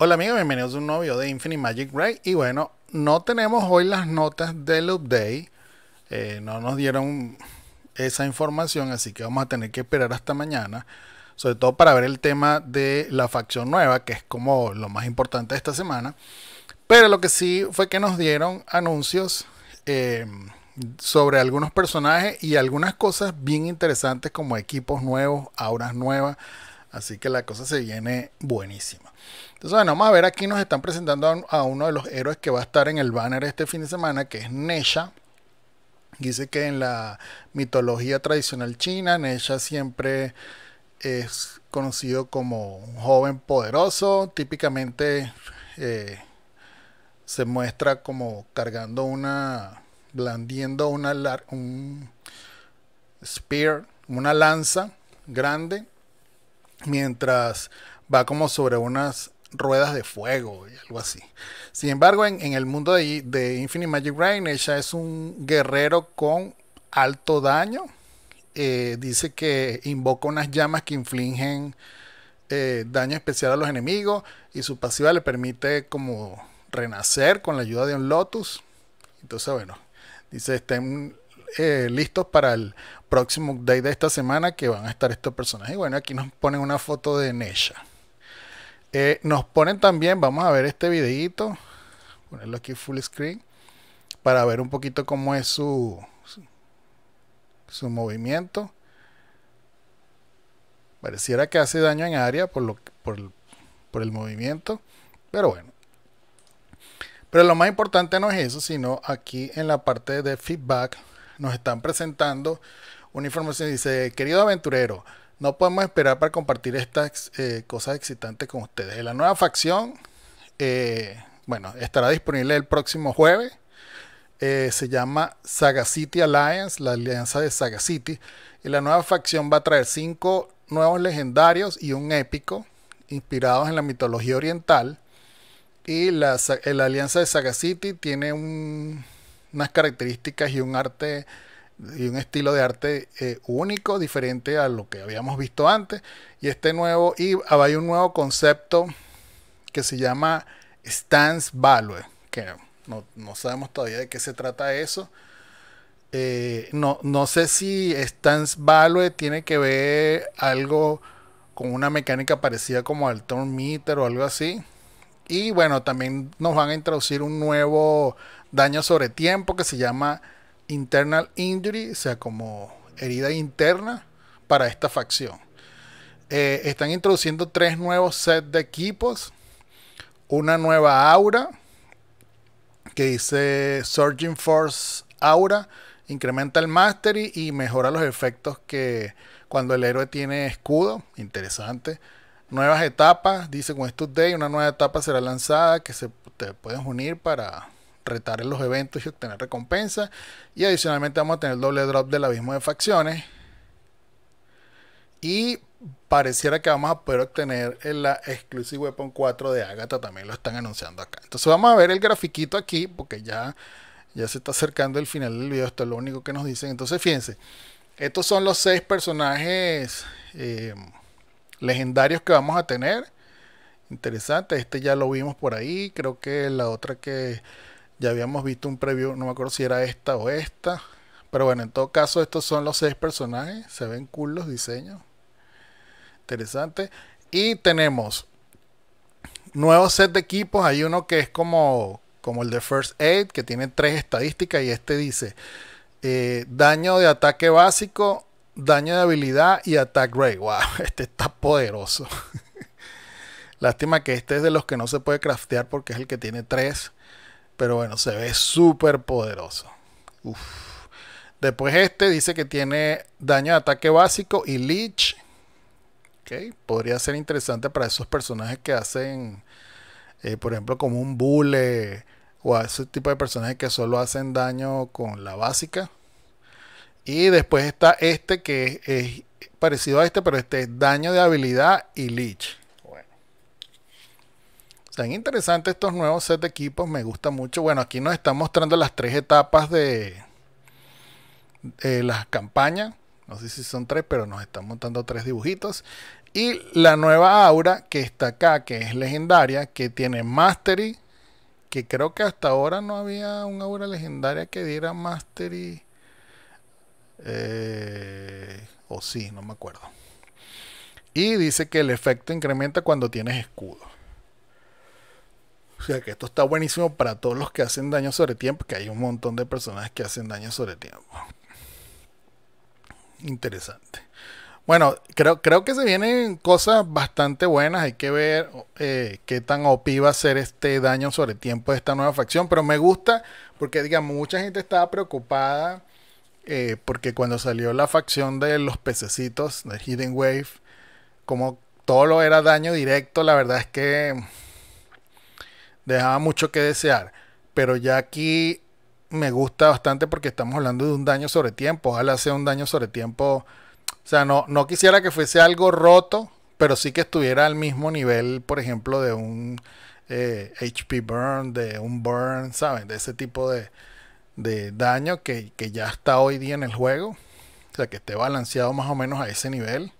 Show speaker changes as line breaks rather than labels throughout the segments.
Hola amigos, bienvenidos a un nuevo video de Infinite Magic Ray. Y bueno, no tenemos hoy las notas del update. Eh, no nos dieron esa información, así que vamos a tener que esperar hasta mañana. Sobre todo para ver el tema de la facción nueva, que es como lo más importante de esta semana. Pero lo que sí fue que nos dieron anuncios eh, sobre algunos personajes y algunas cosas bien interesantes como equipos nuevos, auras nuevas Así que la cosa se viene buenísima. Entonces, bueno, vamos a ver, aquí nos están presentando a uno de los héroes que va a estar en el banner este fin de semana, que es Nesha. Dice que en la mitología tradicional china, Nesha siempre es conocido como un joven poderoso, típicamente eh, se muestra como cargando una, blandiendo una, spear, una lanza grande mientras va como sobre unas ruedas de fuego y algo así. Sin embargo, en, el mundo de, Infinite Magic Rain, ella es un guerrero con alto daño. Eh, dice que invoca unas llamas que infligen eh, daño especial a los enemigos y su pasiva le permite como renacer con la ayuda de un lotus. Entonces, bueno, dice, está en eh, listos para el próximo update de esta semana que van a estar estos personajes. Y bueno, aquí nos ponen una foto de Nesha. Eh, nos ponen también, vamos a ver este videito, ponerlo aquí full screen, para ver un poquito cómo es su, su, movimiento. Pareciera que hace daño en área por, lo, por, por el movimiento, pero bueno. Pero lo más importante no es eso, sino aquí en la parte de feedback nos están presentando una información. Dice, querido aventurero, no podemos esperar para compartir estas eh, cosas excitantes con ustedes. La nueva facción, eh, bueno, estará disponible el próximo jueves. Eh, se llama Saga City Alliance, la alianza de Saga City. Y la nueva facción va a traer cinco nuevos legendarios y un épico inspirados en la mitología oriental. Y la alianza de Saga City tiene un unas características y un arte y un estilo de arte eh, único, diferente a lo que habíamos visto antes. Y este nuevo, y hay un nuevo concepto que se llama Stance Value, que no, sabemos todavía de qué se trata eso. Eh, no, no sé si Stance Value tiene que ver algo con una mecánica parecida como al Turn Meter o algo así. Y bueno, también nos van a introducir un nuevo daño sobre tiempo que se llama internal injury, o sea, como herida interna para esta facción. Eh, están introduciendo tres nuevos sets de equipos, una nueva aura que dice Surging Force Aura, incrementa el mastery y mejora los efectos que cuando el héroe tiene escudo, interesante nuevas etapas, dice con estos Day, una nueva etapa será lanzada que se te pueden unir para retar en los eventos y obtener recompensas. Y adicionalmente vamos a tener el doble drop del abismo de facciones. Y pareciera que vamos a poder obtener la Exclusive Weapon 4 de Agatha, también lo están anunciando acá. Entonces vamos a ver el grafiquito aquí, porque ya, ya se está acercando el final del video, esto es lo único que nos dicen. Entonces fíjense, estos son los seis personajes... Eh, legendarios que vamos a tener. Interesante, este ya lo vimos por ahí. Creo que la otra que ya habíamos visto un preview, no me acuerdo si era esta o esta. Pero bueno, en todo caso, estos son los seis personajes. Se ven cool los diseños. Interesante. Y tenemos nuevo set de equipos. Hay uno que es como, como el de First Aid, que tiene tres estadísticas. Y este dice: eh, daño de ataque básico, daño de habilidad y attack rate. Wow, este está poderoso. Lástima que este es de los que no se puede craftear porque es el que tiene 3. Pero bueno, se ve súper poderoso. Después este dice que tiene daño de ataque básico y leech. Okay. Podría ser interesante para esos personajes que hacen, eh, por ejemplo, como un bule o ese tipo de personajes que solo hacen daño con la básica. Y después está este que es, parecido a este, pero este es daño de habilidad y leech. Bueno. interesantes estos nuevos set de equipos, me gusta mucho. Bueno, aquí nos están mostrando las tres etapas de, la las campañas. No sé si son tres, pero nos están montando tres dibujitos. Y la nueva aura que está acá, que es legendaria, que tiene Mastery, que creo que hasta ahora no había una aura legendaria que diera Mastery eh, o sí, no me acuerdo. Y dice que el efecto incrementa cuando tienes escudo. O sea que esto está buenísimo para todos los que hacen daño sobre tiempo, que hay un montón de personajes que hacen daño sobre tiempo. Interesante. Bueno, creo, creo que se vienen cosas bastante buenas. Hay que ver eh, qué tan OP va a ser este daño sobre tiempo de esta nueva facción. Pero me gusta porque, digamos, mucha gente estaba preocupada eh, porque cuando salió la facción de los pececitos, de Hidden Wave, como todo lo era daño directo, la verdad es que dejaba mucho que desear. Pero ya aquí me gusta bastante porque estamos hablando de un daño sobre tiempo. Ojalá sea un daño sobre tiempo. O sea, no, no quisiera que fuese algo roto, pero sí que estuviera al mismo nivel, por ejemplo, de un HP eh, Burn, de un Burn, ¿saben? De ese tipo de, de daño que, ya está hoy día en el juego. O sea, que esté balanceado más o menos a ese nivel.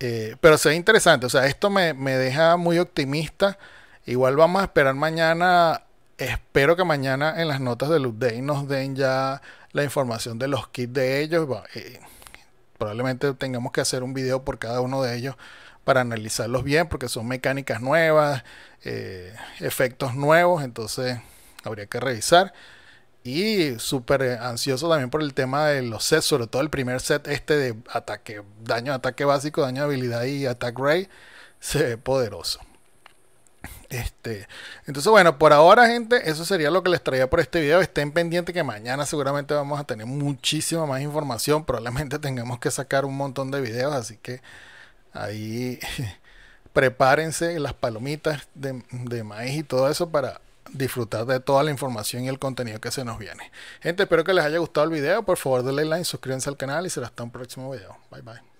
Eh, pero se ve interesante. O sea, esto me, deja muy optimista. Igual vamos a esperar mañana. Espero que mañana en las notas de loop Day nos den ya la información de los kits de ellos. Eh, probablemente tengamos que hacer un video por cada uno de ellos para analizarlos bien, porque son mecánicas nuevas, eh, efectos nuevos, entonces habría que revisar. Y súper eh, ansioso también por el tema de los sets, sobre todo el primer set este de ataque, daño, ataque básico, daño de habilidad y attack ray. Se ve poderoso. Este, entonces, bueno, por ahora, gente, eso sería lo que les traía por este video. Estén pendientes que mañana seguramente vamos a tener muchísima más información. Probablemente tengamos que sacar un montón de videos, así que ahí prepárense las palomitas de maíz y todo eso para disfrutar de toda la información y el contenido que se nos viene. Gente, espero que les haya gustado el video. Por favor, denle like, suscríbanse al canal y será hasta un próximo video. Bye bye.